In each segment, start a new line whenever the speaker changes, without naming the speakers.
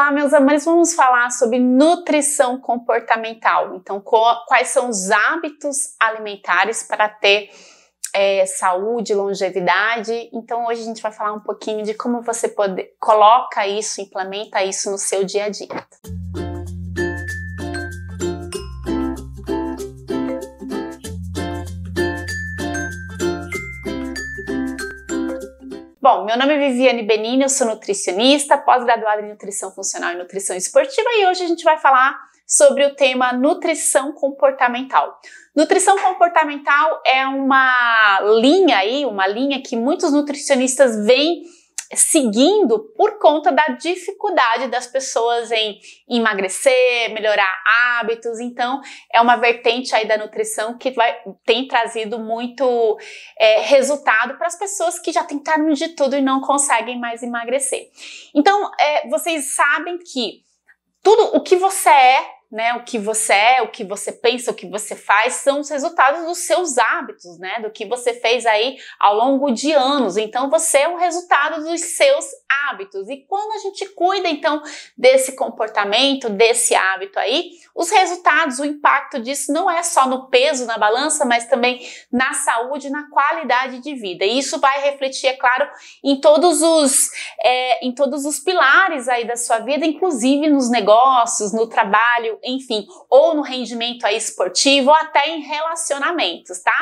Olá, meus amores, vamos falar sobre nutrição comportamental. Então, quais são os hábitos alimentares para ter é, saúde, longevidade. Então, hoje a gente vai falar um pouquinho de como você pode, coloca isso, implementa isso no seu dia a dia. Bom, meu nome é Viviane Benini, eu sou nutricionista, pós-graduada em nutrição funcional e nutrição esportiva e hoje a gente vai falar sobre o tema nutrição comportamental. Nutrição comportamental é uma linha aí, uma linha que muitos nutricionistas vêm seguindo por conta da dificuldade das pessoas em emagrecer, melhorar hábitos. Então, é uma vertente aí da nutrição que vai, tem trazido muito é, resultado para as pessoas que já tentaram de tudo e não conseguem mais emagrecer. Então, é, vocês sabem que tudo o que você é né, o que você é, o que você pensa, o que você faz, são os resultados dos seus hábitos, né, do que você fez aí ao longo de anos. Então você é o resultado dos seus hábitos. E quando a gente cuida então desse comportamento, desse hábito aí, os resultados, o impacto disso não é só no peso na balança, mas também na saúde, na qualidade de vida. E isso vai refletir, é claro, em todos os é, em todos os pilares aí da sua vida, inclusive nos negócios, no trabalho enfim, ou no rendimento aí esportivo, ou até em relacionamentos, tá?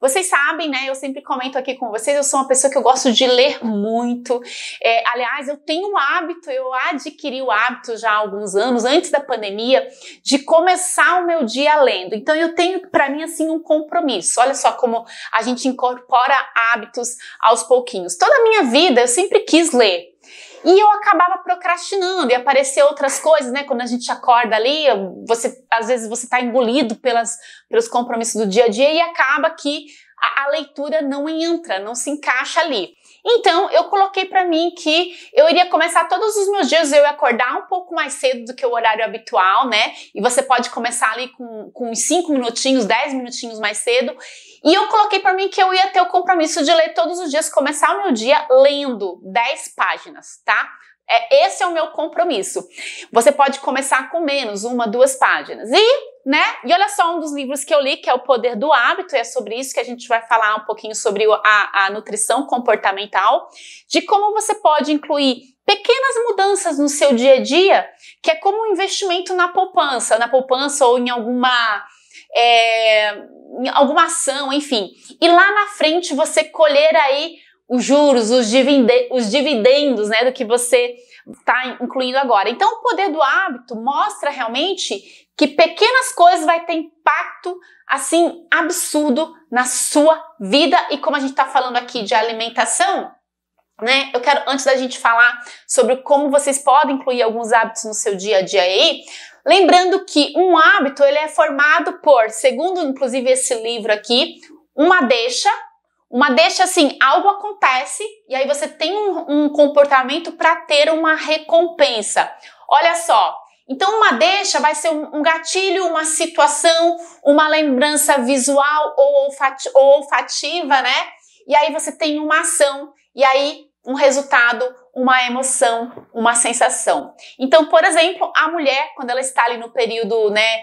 Vocês sabem, né? Eu sempre comento aqui com vocês, eu sou uma pessoa que eu gosto de ler muito. É, aliás, eu tenho o um hábito, eu adquiri o hábito já há alguns anos, antes da pandemia, de começar o meu dia lendo. Então, eu tenho para mim assim um compromisso. Olha só como a gente incorpora hábitos aos pouquinhos. Toda a minha vida eu sempre quis ler. E eu acabava procrastinando e aparecer outras coisas, né? Quando a gente acorda ali, você às vezes você está engolido pelas, pelos compromissos do dia a dia e acaba que a, a leitura não entra, não se encaixa ali. Então, eu coloquei para mim que eu iria começar todos os meus dias, eu ia acordar um pouco mais cedo do que o horário habitual, né? E você pode começar ali com, com uns 5 minutinhos, 10 minutinhos mais cedo e eu coloquei para mim que eu ia ter o compromisso de ler todos os dias, começar o meu dia lendo 10 páginas, tá? É, esse é o meu compromisso. Você pode começar com menos, uma, duas páginas. E né? E olha só um dos livros que eu li, que é O Poder do Hábito, e é sobre isso que a gente vai falar um pouquinho sobre a, a nutrição comportamental, de como você pode incluir pequenas mudanças no seu dia a dia, que é como um investimento na poupança, na poupança ou em alguma é, alguma ação, enfim. E lá na frente você colher aí os juros, os, divide, os dividendos, né, do que você está incluindo agora. Então, o poder do hábito mostra realmente que pequenas coisas vai ter impacto assim absurdo na sua vida e como a gente está falando aqui de alimentação, né? Eu quero antes da gente falar sobre como vocês podem incluir alguns hábitos no seu dia a dia aí, Lembrando que um hábito ele é formado por, segundo inclusive esse livro aqui, uma deixa, uma deixa assim, algo acontece e aí você tem um, um comportamento para ter uma recompensa. Olha só, então uma deixa vai ser um, um gatilho, uma situação, uma lembrança visual ou, olfati ou olfativa, né? E aí você tem uma ação e aí um resultado uma emoção, uma sensação. Então, por exemplo, a mulher, quando ela está ali no período, né,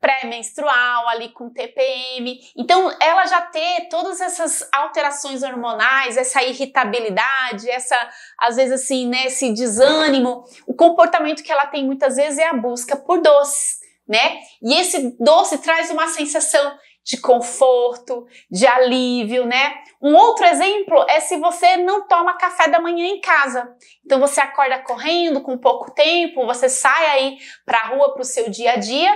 pré-menstrual, ali com TPM. Então, ela já ter todas essas alterações hormonais, essa irritabilidade, essa, às vezes, assim, né, esse desânimo. O comportamento que ela tem muitas vezes é a busca por doces, né? E esse doce traz uma sensação de conforto, de alívio, né? Um outro exemplo é se você não toma café da manhã em casa. Então você acorda correndo com pouco tempo, você sai aí para a rua para o seu dia a dia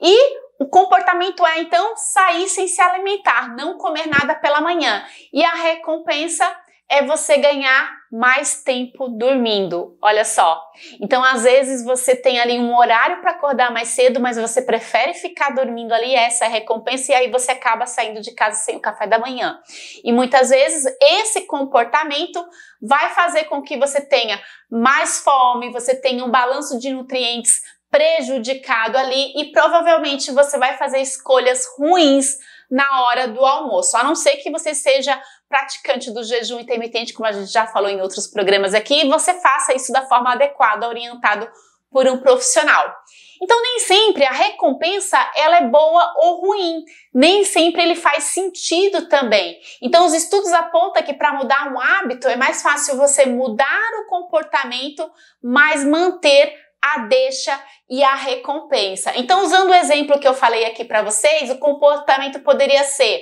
e o comportamento é então sair sem se alimentar, não comer nada pela manhã. E a recompensa é você ganhar mais tempo dormindo. Olha só. Então, às vezes você tem ali um horário para acordar mais cedo, mas você prefere ficar dormindo ali, essa é a recompensa, e aí você acaba saindo de casa sem o café da manhã. E muitas vezes esse comportamento vai fazer com que você tenha mais fome, você tenha um balanço de nutrientes prejudicado ali e provavelmente você vai fazer escolhas ruins na hora do almoço, a não ser que você seja praticante do jejum intermitente, como a gente já falou em outros programas aqui, e você faça isso da forma adequada, orientado por um profissional. Então nem sempre a recompensa ela é boa ou ruim, nem sempre ele faz sentido também. Então os estudos apontam que para mudar um hábito é mais fácil você mudar o comportamento, mas manter a deixa e a recompensa. Então, usando o exemplo que eu falei aqui para vocês, o comportamento poderia ser: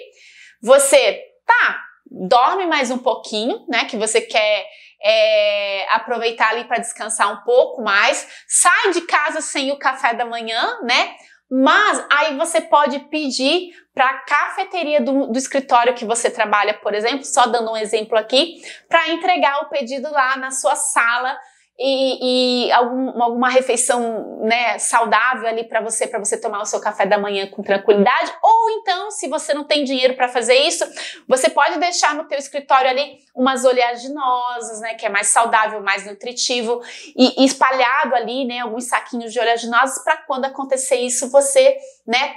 você tá, dorme mais um pouquinho, né? Que você quer é, aproveitar ali para descansar um pouco mais, sai de casa sem o café da manhã, né? Mas aí você pode pedir para a cafeteria do, do, escritório que você trabalha, por exemplo, só dando um exemplo aqui, para entregar o pedido lá na sua sala e, e algum, alguma refeição né, saudável ali para você, para você tomar o seu café da manhã com tranquilidade. Ou então, se você não tem dinheiro para fazer isso, você pode deixar no teu escritório ali umas oleaginosas, né, que é mais saudável, mais nutritivo, e, e espalhado ali, né, alguns saquinhos de oleaginosas para quando acontecer isso, você, né,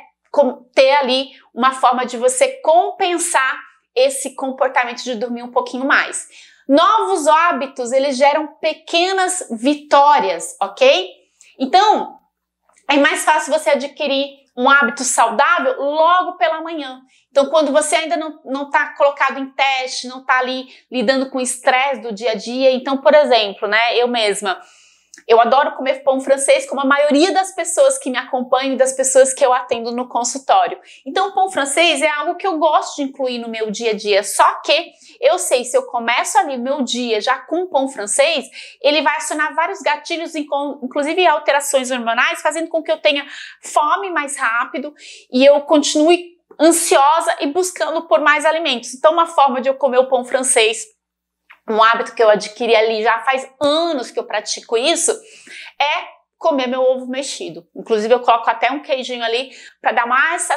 ter ali uma forma de você compensar esse comportamento de dormir um pouquinho mais. Novos hábitos, eles geram pequenas vitórias, ok? Então, é mais fácil você adquirir um hábito saudável logo pela manhã. Então, quando você ainda não está colocado em teste, não está ali lidando com o estresse do dia a dia. Então, por exemplo, né, eu mesma, eu adoro comer pão francês, como a maioria das pessoas que me acompanham e das pessoas que eu atendo no consultório. Então, o pão francês é algo que eu gosto de incluir no meu dia a dia. Só que eu sei, se eu começo ali meu dia já com pão francês, ele vai acionar vários gatilhos, inclusive alterações hormonais, fazendo com que eu tenha fome mais rápido e eu continue ansiosa e buscando por mais alimentos. Então, uma forma de eu comer o pão francês um hábito que eu adquiri ali já faz anos que eu pratico isso, é comer meu ovo mexido. Inclusive eu coloco até um queijinho ali para dar mais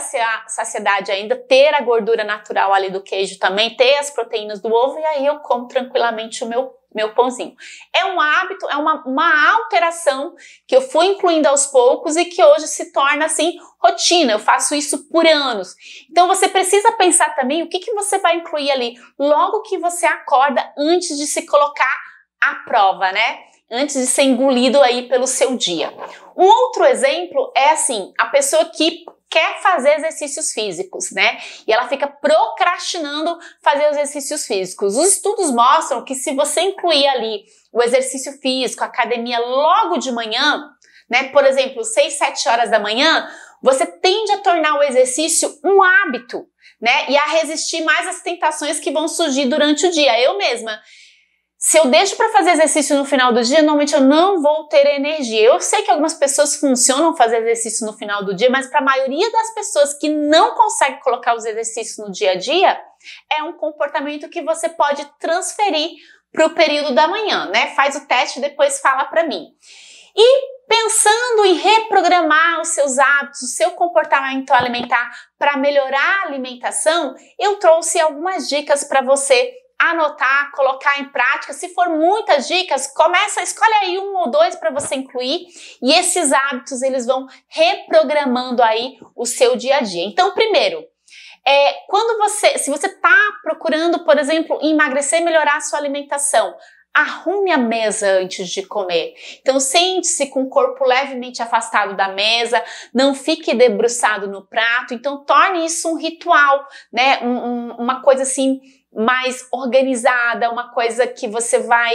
saciedade ainda, ter a gordura natural ali do queijo também, ter as proteínas do ovo e aí eu como tranquilamente o meu meu pãozinho. É um hábito, é uma, uma alteração que eu fui incluindo aos poucos e que hoje se torna assim rotina. Eu faço isso por anos. Então você precisa pensar também o que, que você vai incluir ali logo que você acorda antes de se colocar à prova, né? Antes de ser engolido aí pelo seu dia. Um outro exemplo é assim: a pessoa que quer fazer exercícios físicos, né? E ela fica procrastinando fazer os exercícios físicos. Os estudos mostram que se você incluir ali o exercício físico, a academia logo de manhã, né? Por exemplo, 6, 7 horas da manhã, você tende a tornar o exercício um hábito, né? E a resistir mais às tentações que vão surgir durante o dia. Eu mesma, se eu deixo para fazer exercício no final do dia, normalmente eu não vou ter energia. Eu sei que algumas pessoas funcionam fazer exercício no final do dia, mas para a maioria das pessoas que não consegue colocar os exercícios no dia a dia, é um comportamento que você pode transferir para o período da manhã, né? Faz o teste e depois fala para mim. E pensando em reprogramar os seus hábitos, o seu comportamento alimentar para melhorar a alimentação, eu trouxe algumas dicas para você anotar, colocar em prática. Se for muitas dicas, começa, escolhe aí um ou dois para você incluir e esses hábitos eles vão reprogramando aí o seu dia a dia. Então, primeiro, é, quando você, se você está procurando, por exemplo, emagrecer, melhorar a sua alimentação, Arrume a mesa antes de comer. Então, sente-se com o corpo levemente afastado da mesa, não fique debruçado no prato. Então, torne isso um ritual, né? Um, um, uma coisa assim mais organizada, uma coisa que você vai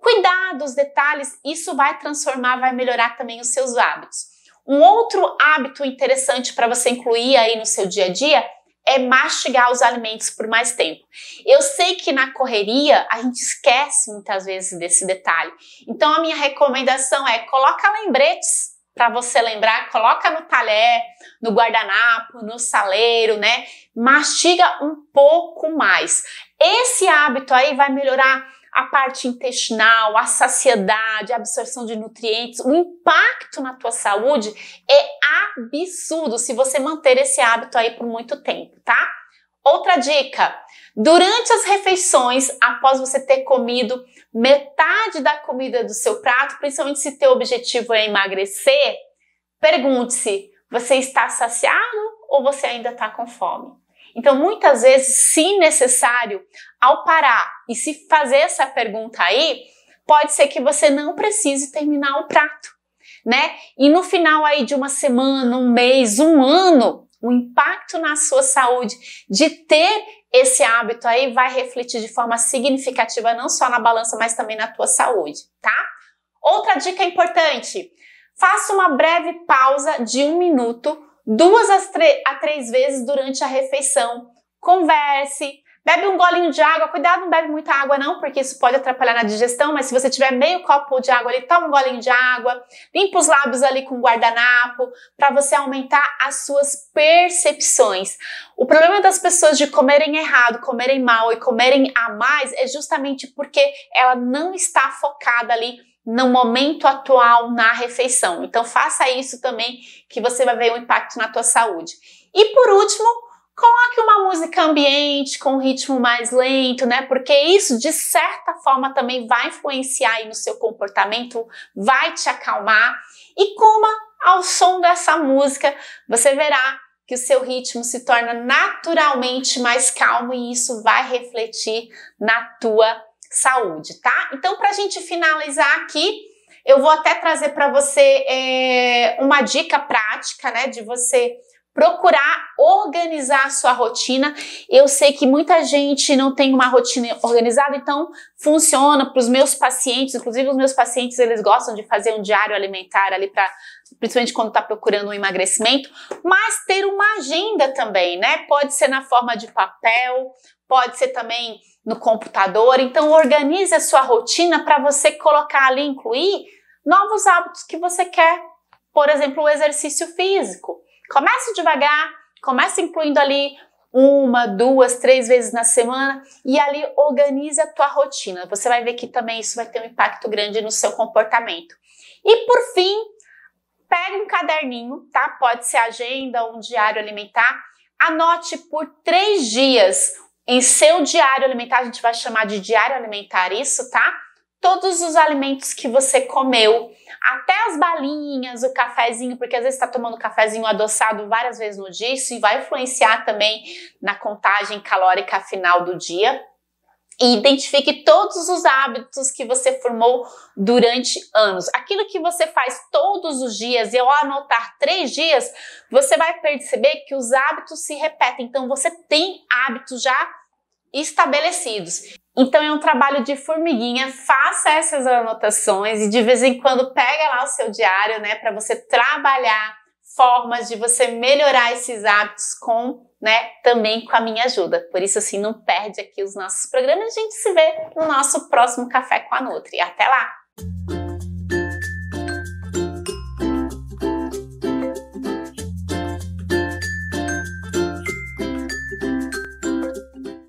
cuidar dos detalhes. Isso vai transformar, vai melhorar também os seus hábitos. Um outro hábito interessante para você incluir aí no seu dia a dia é mastigar os alimentos por mais tempo. Eu sei que na correria a gente esquece muitas vezes desse detalhe. Então a minha recomendação é coloca lembretes para você lembrar, coloca no talher, no guardanapo, no saleiro, né? Mastiga um pouco mais. Esse hábito aí vai melhorar a parte intestinal, a saciedade, a absorção de nutrientes, o impacto na tua saúde é absurdo se você manter esse hábito aí por muito tempo, tá? Outra dica: durante as refeições, após você ter comido metade da comida do seu prato, principalmente se teu objetivo é emagrecer, pergunte-se: você está saciado ou você ainda está com fome? Então, muitas vezes, se necessário, ao parar e se fazer essa pergunta aí, pode ser que você não precise terminar o prato, né? E no final aí de uma semana, um mês, um ano, o impacto na sua saúde de ter esse hábito aí vai refletir de forma significativa não só na balança, mas também na tua saúde, tá? Outra dica importante: faça uma breve pausa de um minuto duas a três vezes durante a refeição. Converse, bebe um golinho de água. Cuidado, não bebe muita água não, porque isso pode atrapalhar na digestão, mas se você tiver meio copo de água ali, toma um golinho de água. Limpa os lábios ali com guardanapo, para você aumentar as suas percepções. O problema das pessoas de comerem errado, comerem mal e comerem a mais é justamente porque ela não está focada ali no momento atual na refeição. Então faça isso também que você vai ver o um impacto na tua saúde. E por último, coloque uma música ambiente com um ritmo mais lento, né? Porque isso de certa forma também vai influenciar no seu comportamento, vai te acalmar e coma ao som dessa música, você verá que o seu ritmo se torna naturalmente mais calmo e isso vai refletir na tua saúde, tá? Então, para a gente finalizar aqui, eu vou até trazer para você é, uma dica prática, né, de você procurar organizar a sua rotina. Eu sei que muita gente não tem uma rotina organizada, então funciona para os meus pacientes, inclusive os meus pacientes, eles gostam de fazer um diário alimentar ali para principalmente quando está procurando um emagrecimento, mas ter uma agenda também, né? Pode ser na forma de papel, pode ser também no computador. Então organize a sua rotina para você colocar ali, incluir novos hábitos que você quer. Por exemplo, o exercício físico. Comece devagar, comece incluindo ali uma, duas, três vezes na semana e ali organize a tua rotina. Você vai ver que também isso vai ter um impacto grande no seu comportamento. E por fim, pegue um caderninho, tá? Pode ser agenda ou um diário alimentar. Anote por três dias em seu diário alimentar, a gente vai chamar de diário alimentar isso, tá? Todos os alimentos que você comeu, até as balinhas, o cafezinho, porque às vezes está tomando cafezinho adoçado várias vezes no dia, isso vai influenciar também na contagem calórica final do dia, e identifique todos os hábitos que você formou durante anos. Aquilo que você faz todos os dias, e ao anotar três dias, você vai perceber que os hábitos se repetem. Então, você tem hábitos já estabelecidos. Então é um trabalho de formiguinha, faça essas anotações e de vez em quando pega lá o seu diário, né, para você trabalhar formas de você melhorar esses hábitos com, né, também com a minha ajuda. Por isso, assim, não perde aqui os nossos programas. A gente se vê no nosso próximo Café com a Nutri. Até lá!